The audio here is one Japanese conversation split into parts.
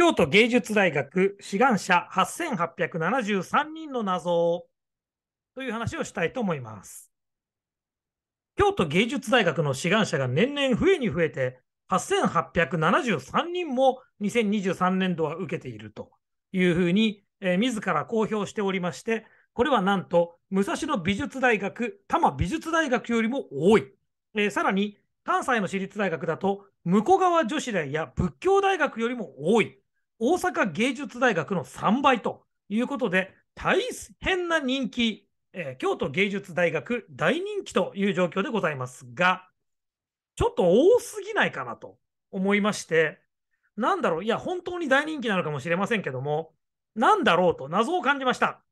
京都芸術大学志願者8873人の謎という話をしたいと思います。京都芸術大学の志願者が年々増えに増えて、8873人も2023年度は受けているというふうに、えー、自ら公表しておりまして、これはなんと、武蔵野美術大学、多摩美術大学よりも多い。えー、さらに、関西の私立大学だと、向川女子大や仏教大学よりも多い大阪芸術大学の3倍ということで、大変な人気、えー、京都芸術大学大人気という状況でございますが、ちょっと多すぎないかなと思いまして、なんだろう、いや、本当に大人気なのかもしれませんけども、なんだろうと謎を感じました。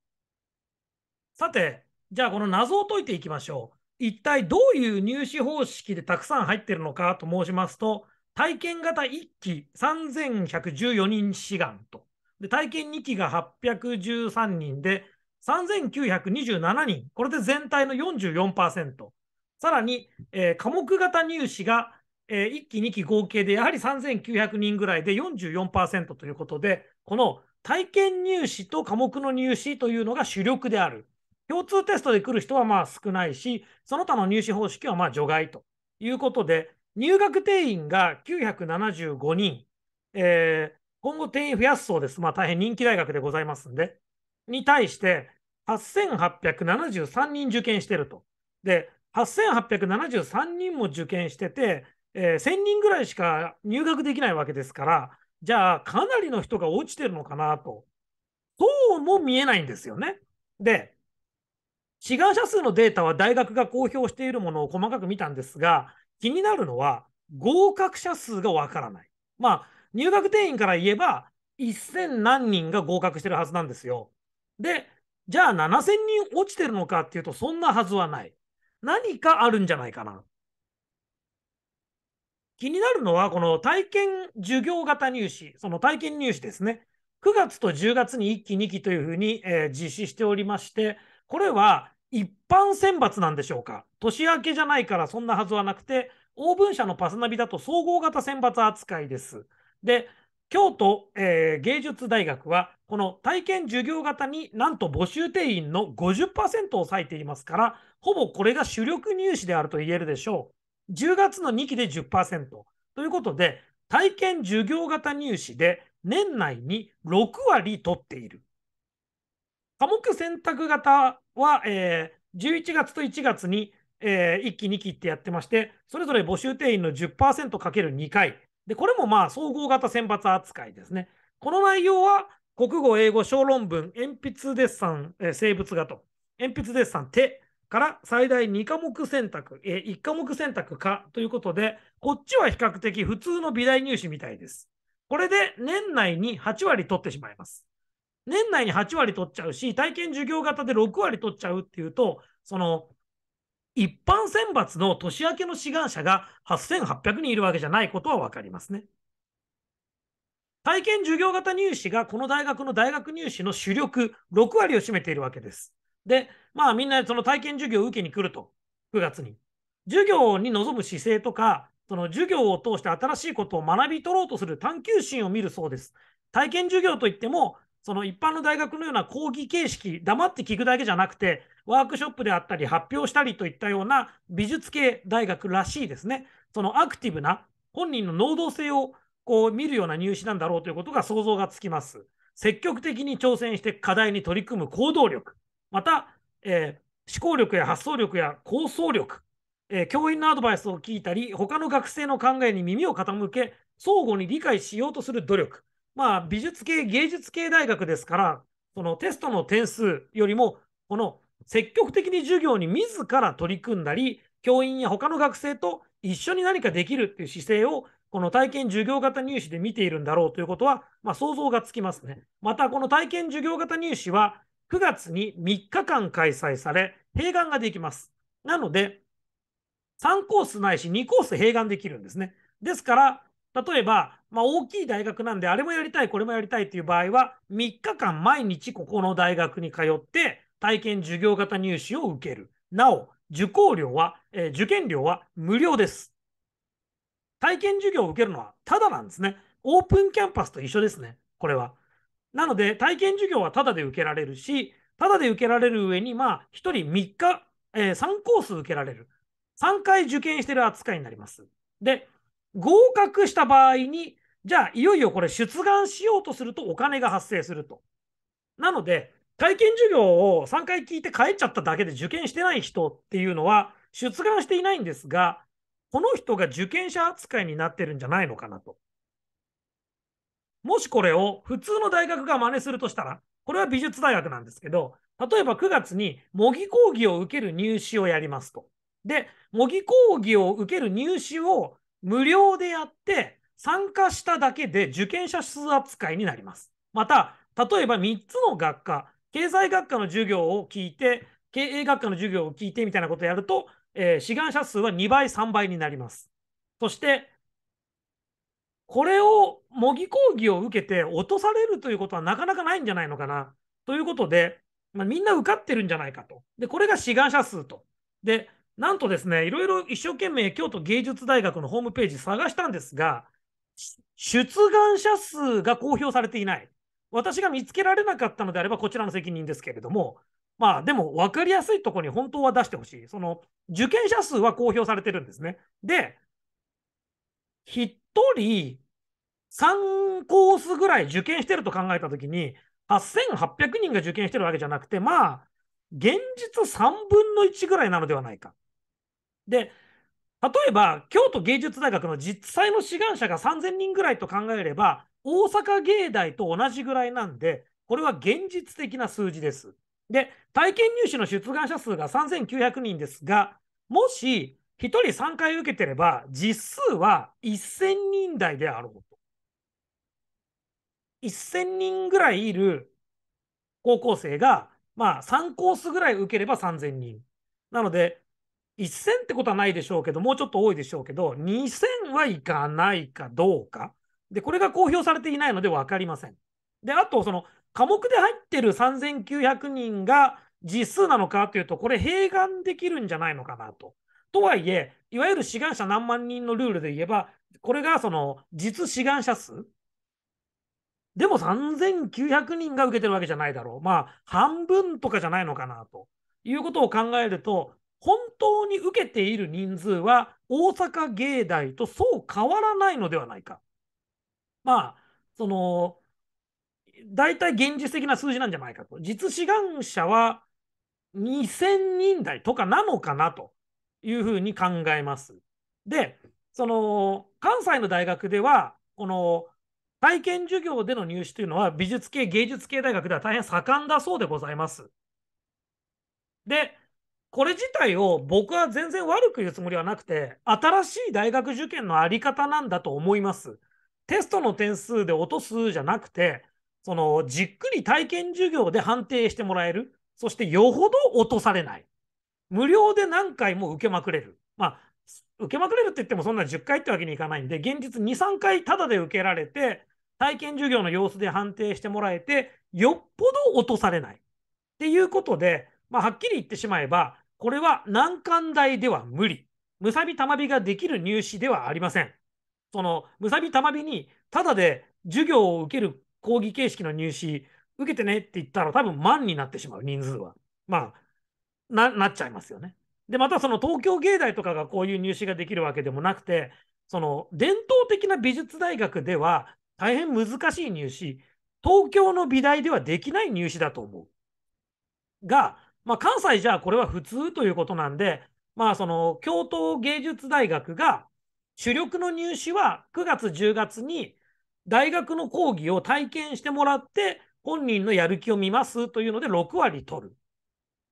さて、じゃあこの謎を解いていきましょう。一体どういう入試方式でたくさん入ってるのかと申しますと、体験型1期3114人志願と。で、体験2期が813人で、3927人。これで全体の44%。さらに、えー、科目型入試が、えー、1期、2期合計でやはり3900人ぐらいで44%ということで、この体験入試と科目の入試というのが主力である。共通テストで来る人はまあ少ないし、その他の入試方式はま除外ということで、入学定員が975人、えー、今後定員増やすそうです。まあ、大変人気大学でございますんで。に対して、8873人受験してると。で、8873人も受験してて、えー、1000人ぐらいしか入学できないわけですから、じゃあ、かなりの人が落ちてるのかなと。そうも見えないんですよね。で、志願者数のデータは大学が公表しているものを細かく見たんですが、気になるのは、合格者数がわからない。まあ、入学定員から言えば、1000何人が合格してるはずなんですよ。で、じゃあ7000人落ちてるのかっていうと、そんなはずはない。何かあるんじゃないかな。気になるのは、この体験授業型入試、その体験入試ですね。9月と10月に1期、2期というふうに、えー、実施しておりまして、これは一般選抜なんでしょうか年明けじゃないからそんなはずはなくて、オーブン社のパスナビだと総合型選抜扱いです。で、京都、えー、芸術大学は、この体験授業型になんと募集定員の50%を割いていますから、ほぼこれが主力入試であると言えるでしょう。10月の2期で10%。ということで、体験授業型入試で年内に6割取っている。科目選択型は、えー、11月と1月にえー、1期、2期ってやってまして、それぞれ募集定員の 10%×2 回。で、これもまあ、総合型選抜扱いですね。この内容は、国語、英語、小論文、鉛筆デッサン、えー、生物画と、鉛筆デッサン手から最大2科目選択、えー、1科目選択かということで、こっちは比較的普通の美大入試みたいです。これで年内に8割取ってしまいます。年内に8割取っちゃうし、体験授業型で6割取っちゃうっていうと、その一般選抜の年明けの志願者が8800人いるわけじゃないことは分かりますね。体験授業型入試がこの大学の大学入試の主力6割を占めているわけです。で、まあみんなその体験授業を受けに来ると、9月に。授業に臨む姿勢とか、その授業を通して新しいことを学び取ろうとする探求心を見るそうです。体験授業といっても、その一般の大学のような講義形式、黙って聞くだけじゃなくて、ワークショップであったり、発表したりといったような美術系大学らしいですね。そのアクティブな本人の能動性をこう見るような入試なんだろうということが想像がつきます。積極的に挑戦して課題に取り組む行動力、また、えー、思考力や発想力や構想力、えー、教員のアドバイスを聞いたり、他の学生の考えに耳を傾け、相互に理解しようとする努力。まあ、美術系、芸術系大学ですから、そのテストの点数よりも、この積極的に授業に自ら取り組んだり、教員や他の学生と一緒に何かできるっていう姿勢を、この体験授業型入試で見ているんだろうということは、まあ、想像がつきますね。また、この体験授業型入試は、9月に3日間開催され、併願ができます。なので、3コースないし2コース併願できるんですね。ですから、例えば、まあ、大きい大学なんで、あれもやりたい、これもやりたいという場合は、3日間毎日ここの大学に通って、体験授業型入試を受ける。なお、受講料は、えー、受験料は無料です。体験授業を受けるのはただなんですね。オープンキャンパスと一緒ですね、これは。なので、体験授業はただで受けられるし、ただで受けられる上に、まあ、1人3日、えー、3コース受けられる。3回受験してる扱いになります。で、合格した場合に、じゃあ、いよいよこれ出願しようとするとお金が発生すると。なので、体験授業を3回聞いて帰っちゃっただけで受験してない人っていうのは出願していないんですが、この人が受験者扱いになってるんじゃないのかなと。もしこれを普通の大学が真似するとしたら、これは美術大学なんですけど、例えば9月に模擬講義を受ける入試をやりますと。で、模擬講義を受ける入試を無料でやって、参加しただけで受験者数扱いになります。また、例えば3つの学科、経済学科の授業を聞いて、経営学科の授業を聞いてみたいなことをやると、えー、志願者数は2倍、3倍になります。そして、これを模擬講義を受けて落とされるということはなかなかないんじゃないのかな。ということで、まあ、みんな受かってるんじゃないかと。で、これが志願者数と。で、なんとですね、いろいろ一生懸命京都芸術大学のホームページ探したんですが、出願者数が公表されていない。私が見つけられなかったのであれば、こちらの責任ですけれども、まあ、でも分かりやすいところに本当は出してほしい。その、受験者数は公表されてるんですね。で、1人3コースぐらい受験してると考えたときに、8800人が受験してるわけじゃなくて、まあ、現実3分の1ぐらいなのではないか。で、例えば、京都芸術大学の実際の志願者が3000人ぐらいと考えれば、大阪芸大と同じぐらいなんで、これは現実的な数字です。で、体験入試の出願者数が3900人ですが、もし1人3回受けてれば、実数は1000人台であろうと。1000人ぐらいいる高校生が、まあ、3コースぐらい受ければ3000人。なので、1000ってことはないでしょうけど、もうちょっと多いでしょうけど、2000はいかないかどうか。で、これが公表されていないので分かりません。で、あと、その科目で入ってる3900人が実数なのかというと、これ、併願できるんじゃないのかなと。とはいえ、いわゆる志願者何万人のルールで言えば、これがその実志願者数。でも3900人が受けてるわけじゃないだろう。まあ、半分とかじゃないのかなということを考えると、本当に受けている人数は大阪芸大とそう変わらないのではないかまあ、その、大体現実的な数字なんじゃないかと。実志願者は2000人台とかなのかなというふうに考えます。で、その、関西の大学では、この、体験授業での入試というのは美術系、芸術系大学では大変盛んだそうでございます。で、これ自体を僕は全然悪く言うつもりはなくて、新しい大学受験のあり方なんだと思います。テストの点数で落とすじゃなくて、そのじっくり体験授業で判定してもらえる、そしてよほど落とされない、無料で何回も受けまくれる、まあ、受けまくれるって言ってもそんな10回ってわけにいかないんで、現実2、3回タダで受けられて、体験授業の様子で判定してもらえて、よっぽど落とされない。っていうことで、まあ、はっきり言ってしまえば、これは難関大では無理、むさびたまびができる入試ではありません。その、むさびたまびに、ただで授業を受ける講義形式の入試、受けてねって言ったら、多分万になってしまう、人数は。まあ、ななっちゃいますよね。で、またその東京芸大とかがこういう入試ができるわけでもなくて、その伝統的な美術大学では大変難しい入試、東京の美大ではできない入試だと思う。が、まあ、関西じゃこれは普通ということなんで、まあ、その京都芸術大学が主力の入試は9月10月に大学の講義を体験してもらって本人のやる気を見ますというので6割取る。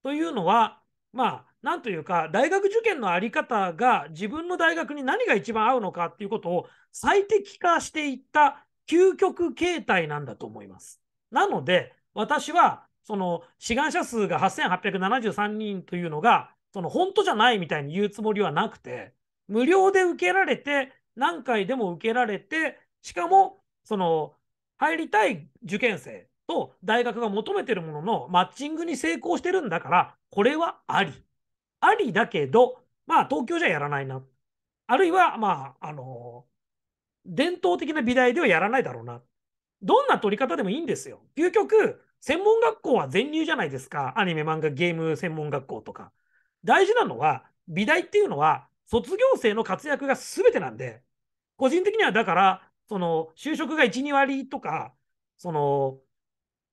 というのはまあ何というか大学受験の在り方が自分の大学に何が一番合うのかっていうことを最適化していった究極形態なんだと思います。なので私はその志願者数が8873人というのがその本当じゃないみたいに言うつもりはなくて無料で受けられて、何回でも受けられて、しかも、その、入りたい受験生と大学が求めてるもののマッチングに成功してるんだから、これはあり。ありだけど、まあ、東京じゃやらないな。あるいは、まあ、あのー、伝統的な美大ではやらないだろうな。どんな取り方でもいいんですよ。究極、専門学校は全入じゃないですか。アニメ、漫画、ゲーム専門学校とか。大事なのは、美大っていうのは、卒業生の活躍が全てなんで、個人的にはだから、その就職が1、2割とか、その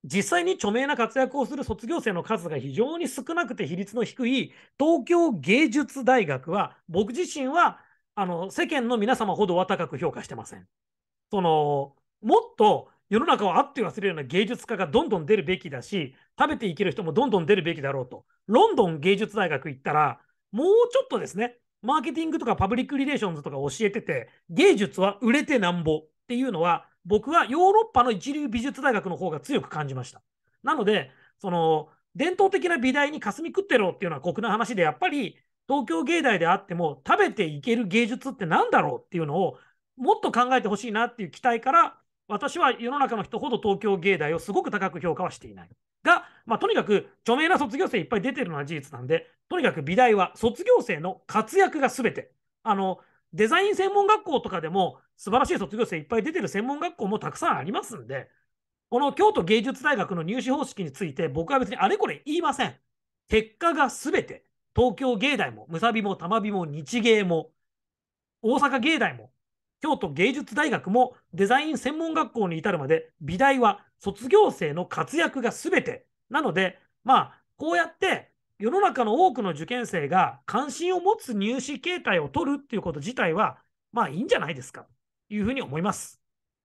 実際に著名な活躍をする卒業生の数が非常に少なくて比率の低い東京芸術大学は、僕自身はあの世間の皆様ほどは高く評価してません。そのもっと世の中をあって忘れるような芸術家がどんどん出るべきだし、食べていける人もどんどん出るべきだろうと。ロンドン芸術大学行ったら、もうちょっとですね、マーケティングとかパブリックリレーションズとか教えてて、芸術は売れてなんぼっていうのは、僕はヨーロッパの一流美術大学の方が強く感じました。なので、その、伝統的な美大に霞み食ってろっていうのは酷な話で、やっぱり東京芸大であっても食べていける芸術って何だろうっていうのをもっと考えてほしいなっていう期待から私は世の中の人ほど東京芸大をすごく高く評価はしていない。が、まあ、とにかく著名な卒業生いっぱい出てるのは事実なんで、とにかく美大は卒業生の活躍が全て。あの、デザイン専門学校とかでも素晴らしい卒業生いっぱい出てる専門学校もたくさんありますんで、この京都芸術大学の入試方式について僕は別にあれこれ言いません。結果が全て。東京芸大も、むさびも、たまびも、日芸も、大阪芸大も、京都芸術大学もデザイン専門学校に至るまで美大は卒業生の活躍が全てなのでまあこうやって世の中の多くの受験生が関心を持つ入試形態を取るっていうこと自体はまあいいんじゃないですかというふうに思います。